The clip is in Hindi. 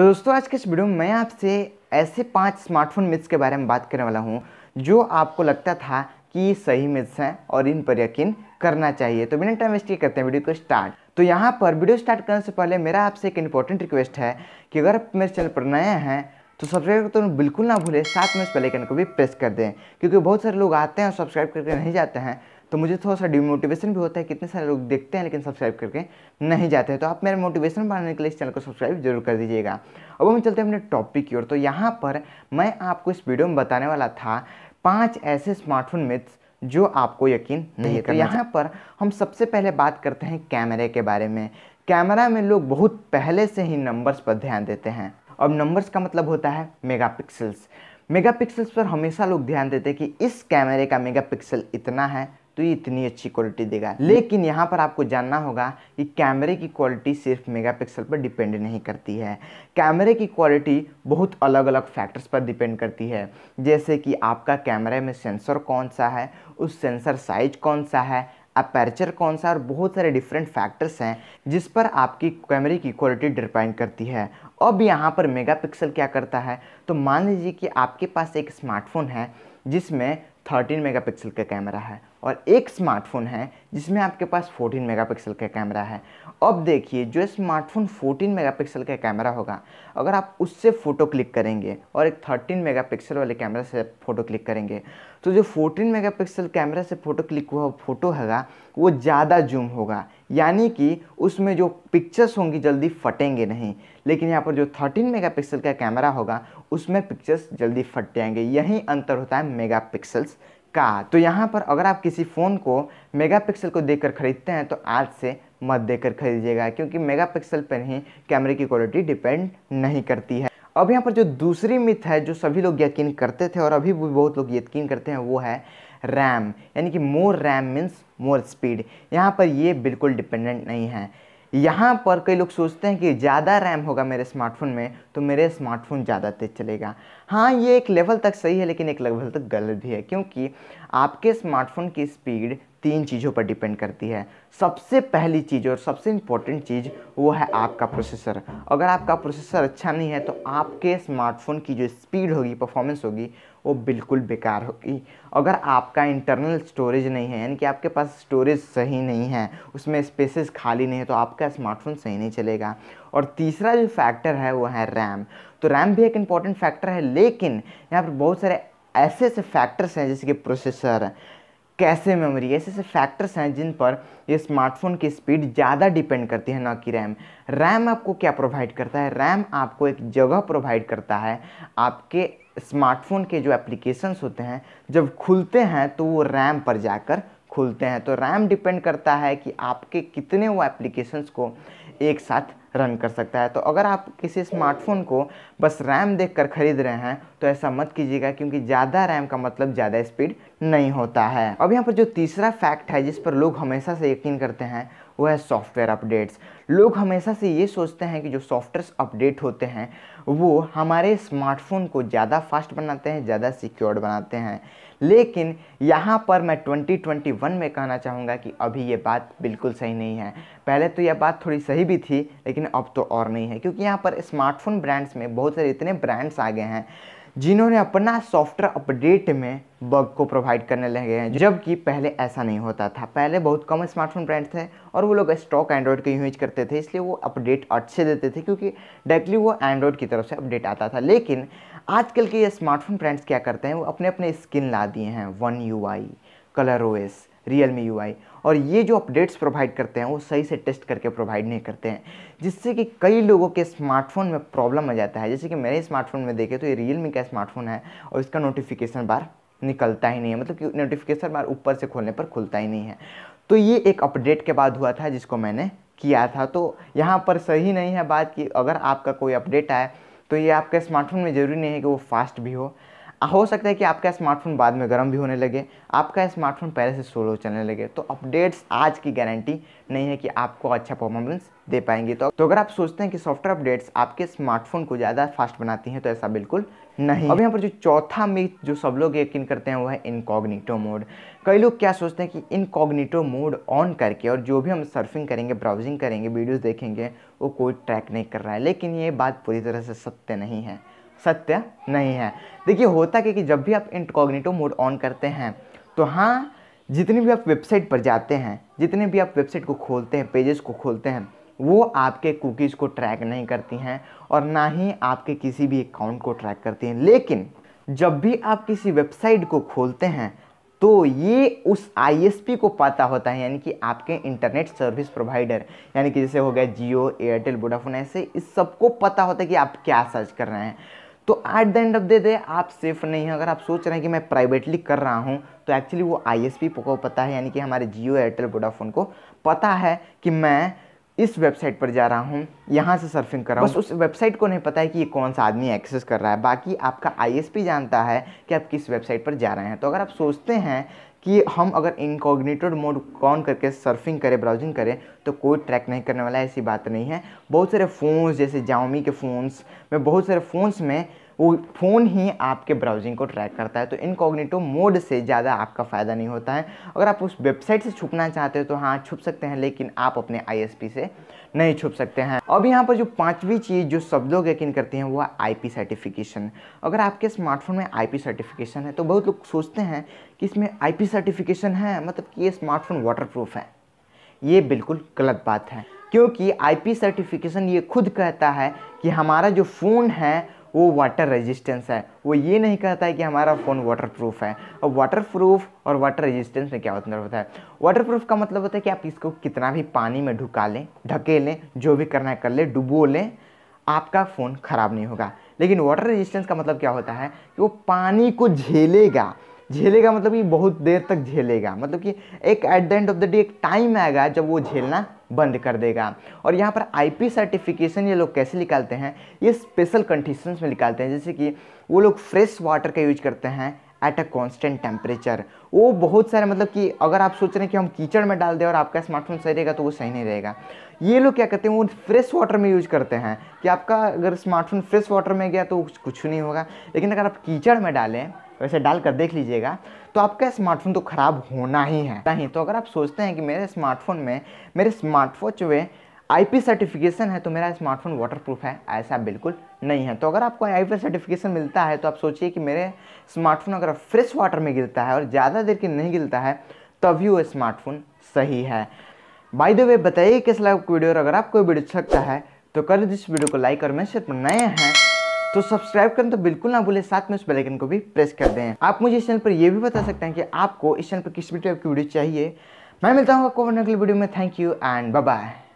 तो दोस्तों आज के इस वीडियो में मैं आपसे ऐसे पांच स्मार्टफोन मिथ्स के बारे में बात करने वाला हूँ जो आपको लगता था कि ये सही मिथ्स हैं और इन पर यकीन करना चाहिए तो बिना टाइम वेस्ट करते हैं वीडियो को स्टार्ट तो यहाँ पर वीडियो स्टार्ट करने से पहले मेरा आपसे एक इंपॉर्टेंट रिक्वेस्ट है कि अगर आप मेरे चैनल पर नए हैं तो सब्सक्राइब तो बिल्कुल ना भूलें साथ में उस बेलाइकन को भी प्रेस कर दें क्योंकि बहुत सारे लोग आते हैं और सब्सक्राइब करके नहीं जाते हैं तो मुझे थोड़ा सा डिमोटिवेशन भी होता है कितने सारे लोग देखते हैं लेकिन सब्सक्राइब करके नहीं जाते हैं तो आप मेरा मोटिवेशन बढ़ाने के लिए इस चैनल को सब्सक्राइब जरूर कर दीजिएगा अब हम चलते हैं अपने टॉपिक की ओर तो यहाँ पर मैं आपको इस वीडियो में बताने वाला था पाँच ऐसे स्मार्टफोन मिथ्स जो आपको यकीन हम्म, नहीं तो यहाँ पर हम सबसे पहले बात करते हैं कैमरे के बारे में कैमरा में लोग बहुत पहले से ही नंबर्स पर ध्यान देते हैं अब नंबर्स का मतलब होता है मेगापिक्सल्स मेगापिक्सल्स पर हमेशा लोग ध्यान देते हैं कि इस कैमरे का मेगापिक्सल इतना है तो ये इतनी अच्छी क्वालिटी देगा लेकिन यहाँ पर आपको जानना होगा कि कैमरे की क्वालिटी सिर्फ मेगापिक्सल पर डिपेंड नहीं करती है कैमरे की क्वालिटी बहुत अलग अलग फैक्टर्स पर डिपेंड करती है जैसे कि आपका कैमरे में सेंसर कौन सा है उस सेंसर साइज कौन सा है अपर्चर कौन सा और बहुत सारे डिफरेंट फैक्टर्स हैं जिस पर आपकी कैमरे की क्वालिटी डिपेंड करती है अब यहाँ पर मेगापिक्सल क्या करता है तो मान लीजिए कि आपके पास एक स्मार्टफोन है जिसमें 13 मेगापिक्सल का कैमरा है और एक स्मार्टफोन है जिसमें आपके पास 14 मेगापिक्सल का कैमरा है अब देखिए जो स्मार्टफोन 14 मेगापिक्सल का कैमरा होगा अगर आप उससे फ़ोटो क्लिक करेंगे और एक 13 मेगापिक्सल वाले कैमरा से फ़ोटो क्लिक करेंगे तो जो 14 मेगापिक्सल कैमरा से फ़ोटो क्लिक हुआ फ़ोटो होगा वो ज़्यादा जूम होगा यानी कि उसमें जो पिक्चर्स होंगी जल्दी फटेंगे नहीं लेकिन यहाँ पर जो 13 मेगापिक्सल का कैमरा होगा उसमें पिक्चर्स जल्दी फट जाएंगे यही अंतर होता है मेगापिक्सल्स का तो यहाँ पर अगर आप किसी फ़ोन को मेगापिक्सल को देखकर ख़रीदते हैं तो आज से मत देखकर खरीदिएगा क्योंकि मेगापिक्सल पर ही कैमरे की क्वालिटी डिपेंड नहीं करती है अब यहाँ पर जो दूसरी मिथ है जो सभी लोग यकीन करते थे और अभी भी बहुत लोग यकीन करते हैं वो है रैम यानी कि more RAM means more speed यहाँ पर ये बिल्कुल डिपेंडेंट नहीं है यहाँ पर कई लोग सोचते हैं कि ज़्यादा रैम होगा मेरे स्मार्टफोन में तो मेरे स्मार्टफोन ज़्यादा तेज़ चलेगा हाँ ये एक लेवल तक सही है लेकिन एक लेवल तक गलत भी है क्योंकि आपके स्मार्टफोन की स्पीड तीन चीज़ों पर डिपेंड करती है सबसे पहली चीज़ और सबसे इम्पोर्टेंट चीज़ वो है आपका प्रोसेसर अगर आपका प्रोसेसर अच्छा नहीं है तो आपके स्मार्टफोन की जो स्पीड होगी परफॉर्मेंस होगी वो बिल्कुल बेकार होगी अगर आपका इंटरनल स्टोरेज नहीं है यानी कि आपके पास स्टोरेज सही नहीं है उसमें स्पेसेस खाली नहीं है तो आपका स्मार्टफोन सही नहीं चलेगा और तीसरा जो फैक्टर है वो है रैम तो रैम भी एक इम्पॉर्टेंट फैक्टर है लेकिन यहाँ पर बहुत सारे ऐसे ऐसे फैक्टर्स हैं जैसे कि प्रोसेसर कैसे मेमोरी ऐसे ऐसे फैक्टर्स हैं जिन पर ये स्मार्टफोन की स्पीड ज़्यादा डिपेंड करती है ना कि रैम रैम आपको क्या प्रोवाइड करता है रैम आपको एक जगह प्रोवाइड करता है आपके स्मार्टफोन के जो एप्लीकेशंस होते हैं जब खुलते हैं तो वो रैम पर जाकर खुलते हैं तो रैम डिपेंड करता है कि आपके कितने वो एप्लीकेशंस को एक साथ रन कर सकता है तो अगर आप किसी स्मार्टफोन को बस रैम देख कर ख़रीद रहे हैं तो ऐसा मत कीजिएगा क्योंकि ज़्यादा रैम का मतलब ज़्यादा स्पीड नहीं होता है अब यहाँ पर जो तीसरा फैक्ट है जिस पर लोग हमेशा से यकीन करते हैं वो है सॉफ्टवेयर अपडेट्स लोग हमेशा से ये सोचते हैं कि जो सॉफ्टवेयर अपडेट होते हैं वो हमारे स्मार्टफोन को ज़्यादा फास्ट बनाते हैं ज़्यादा सिक्योर्ड बनाते हैं लेकिन यहाँ पर मैं 2021 में कहना चाहूँगा कि अभी ये बात बिल्कुल सही नहीं है पहले तो यह बात थोड़ी सही भी थी लेकिन अब तो और नहीं है क्योंकि यहाँ पर स्मार्टफोन ब्रांड्स में बहुत सारे इतने ब्रांड्स आ गए हैं जिन्होंने अपना सॉफ्टवेयर अपडेट में बग को प्रोवाइड करने लगे हैं जबकि पहले ऐसा नहीं होता था पहले बहुत कम स्मार्टफोन ब्रांड थे और वो लोग स्टॉक एंड्रॉयड के यूज करते थे इसलिए वो अपडेट अच्छे देते थे क्योंकि डायरेक्टली वो एंड्रॉयड की तरफ से अपडेट आता था लेकिन आजकल के ये स्मार्टफोन ब्रांड्स क्या करते हैं वो अपने अपने स्किन ला दिए हैं One UI ColorOS एस रियल मी यू आई और ये जो अपडेट्स प्रोवाइड करते हैं वो सही से टेस्ट करके प्रोवाइड नहीं करते हैं जिससे कि कई लोगों के स्मार्टफोन में प्रॉब्लम आ जाता है जैसे कि मेरे स्मार्टफोन में देखे तो ये रियल मी का स्मार्टफोन है और इसका नोटिफिकेशन बार निकलता ही नहीं है मतलब कि नोटिफिकेशन बार ऊपर से खोलने पर खुलता ही नहीं है तो ये एक अपडेट के बाद हुआ था जिसको मैंने किया था तो यहाँ पर सही नहीं है बात कि अगर आपका कोई अपडेट आए तो ये आपके स्मार्टफोन में ज़रूरी नहीं है कि वो फास्ट भी हो हो सकता है कि आपका स्मार्टफोन बाद में गर्म भी होने लगे आपका स्मार्टफोन पहले से स्लो चलने लगे तो अपडेट्स आज की गारंटी नहीं है कि आपको अच्छा परफॉर्मेंस दे पाएंगे तो तो अगर आप सोचते हैं कि सॉफ्टवेयर अपडेट्स आपके स्मार्टफोन को ज़्यादा फास्ट बनाती हैं तो ऐसा बिल्कुल नहीं अब यहाँ पर जो चौथा मीथ जो सब लोग यकीन करते हैं वो है इनकॉग्निटो मोड कई लोग क्या सोचते हैं कि इनकॉग्निटो मोड ऑन करके और जो भी हम सर्फिंग करेंगे ब्राउजिंग करेंगे वीडियोज़ देखेंगे वो कोई ट्रैक नहीं कर रहा है लेकिन ये बात पूरी तरह से सत्य नहीं है सत्य नहीं है देखिए होता क्या कि जब भी आप इंटकॉग्निटो मोड ऑन करते हैं तो हाँ जितनी भी आप वेबसाइट पर जाते हैं जितने भी आप वेबसाइट को खोलते हैं पेजेस को खोलते हैं वो आपके कुकीज़ को ट्रैक नहीं करती हैं और ना ही आपके किसी भी अकाउंट को ट्रैक करती हैं लेकिन जब भी आप किसी वेबसाइट को खोलते हैं तो ये उस आईएसपी को पता होता है यानी कि आपके इंटरनेट सर्विस प्रोवाइडर यानी कि जैसे हो गया जियो एयरटेल वोडाफोन ऐसे इस सबको पता होता है कि आप क्या सर्च कर रहे हैं तो at the end of the day आप सेफ नहीं हैं अगर आप सोच रहे हैं कि मैं प्राइवेटली कर रहा हूँ तो एक्चुअली वो आईएसपी को पता है यानी कि हमारे जियो एयरटेल वोडाफोन को पता है कि मैं इस वेबसाइट पर जा रहा हूँ यहाँ से सर्फिंग कर रहा हूँ बस उस वेबसाइट को नहीं पता है कि ये कौन सा आदमी एक्सेस कर रहा है बाकी आपका आई जानता है कि आप किस वेबसाइट पर जा रहे हैं तो अगर आप सोचते हैं कि हम अगर इनकॉग्नेटेड मोड कौन करके सर्फिंग करें ब्राउजिंग करें तो कोई ट्रैक नहीं करने वाला ऐसी बात नहीं है बहुत सारे फ़ोन्स जैसे जाओमी के फ़ोन्स में बहुत सारे फ़ोन्स में वो फ़ोन ही आपके ब्राउजिंग को ट्रैक करता है तो इनकॉग्निटो मोड से ज़्यादा आपका फ़ायदा नहीं होता है अगर आप उस वेबसाइट से छुपना चाहते हो तो हाँ छुप सकते हैं लेकिन आप अपने आई से नहीं छुप सकते हैं अब यहाँ पर जो पांचवी चीज़ जो सब लोग यकीन करते हैं वो आई आईपी सर्टिफिकेशन अगर आपके स्मार्टफोन में आईपी सर्टिफिकेशन है तो बहुत लोग सोचते हैं कि इसमें आईपी सर्टिफिकेशन है मतलब कि ये स्मार्टफोन वाटरप्रूफ है ये बिल्कुल गलत बात है क्योंकि आईपी सर्टिफिकेशन ये खुद कहता है कि हमारा जो फ़ोन है वो वाटर रेजिस्टेंस है वो ये नहीं कहता है कि हमारा फ़ोन वाटर प्रूफ है और वाटर प्रूफ और वाटर रेजिस्टेंस में क्या मतलब होता है वाटर प्रूफ का मतलब होता है कि आप इसको कितना भी पानी में ढुका लें ढके लें जो भी करना है कर लें डुबो लें आपका फ़ोन ख़राब नहीं होगा लेकिन वाटर रेजिस्टेंस का मतलब क्या होता है कि वो पानी को झेलेगा झेलेगा मतलब कि बहुत देर तक झेलेगा मतलब कि एक at the end of the day एक टाइम आएगा जब वो झेलना बंद कर देगा और यहाँ पर आईपी सर्टिफिकेशन ये लोग कैसे निकालते हैं ये स्पेशल कंडीशन में निकालते हैं जैसे कि वो लोग फ्रेश वाटर का यूज करते हैं एट अ कॉन्स्टेंट टेम्परेचर वो बहुत सारे मतलब कि अगर आप सोच रहे हैं कि हम कीचड़ में डाल दें और आपका स्मार्टफोन सही रहेगा तो वो सही नहीं रहेगा ये लोग क्या करते हैं वो फ्रेश वाटर में यूज करते हैं कि आपका अगर स्मार्टफोन फ्रेश वाटर में गया तो कुछ नहीं होगा लेकिन अगर आप कीचड़ में डालें वैसे डाल कर देख लीजिएगा तो आपका स्मार्टफोन तो ख़राब होना ही है नहीं तो अगर आप सोचते हैं कि मेरे स्मार्टफोन में मेरे स्मार्टफोन में आई सर्टिफिकेशन है तो मेरा स्मार्टफोन वाटरप्रूफ है ऐसा बिल्कुल नहीं है तो अगर आपको पी सर्टिफिकेशन मिलता है तो आप सोचिए कि मेरे स्मार्टफोन अगर फ्रेश वाटर में गिरता है और ज़्यादा देर के नहीं गिरता है तभी वो स्मार्टफोन सही है बाई द वे बताइए किस लगा वीडियो और अगर आपको वीडियो अच्छा लगता है तो कर दीजिए वीडियो को लाइक और मैं सिर्फ नए हैं तो सब्सक्राइब करना तो बिल्कुल ना भूले साथ में उस बेलाइकन को भी प्रेस कर दें आप मुझे इस चैनल पर यह भी बता सकते हैं कि आपको इस चैनल पर किस भी टाइप की वीडियो चाहिए मैं मिलता हूँ आपको अगले वीडियो में थैंक यू एंड बाय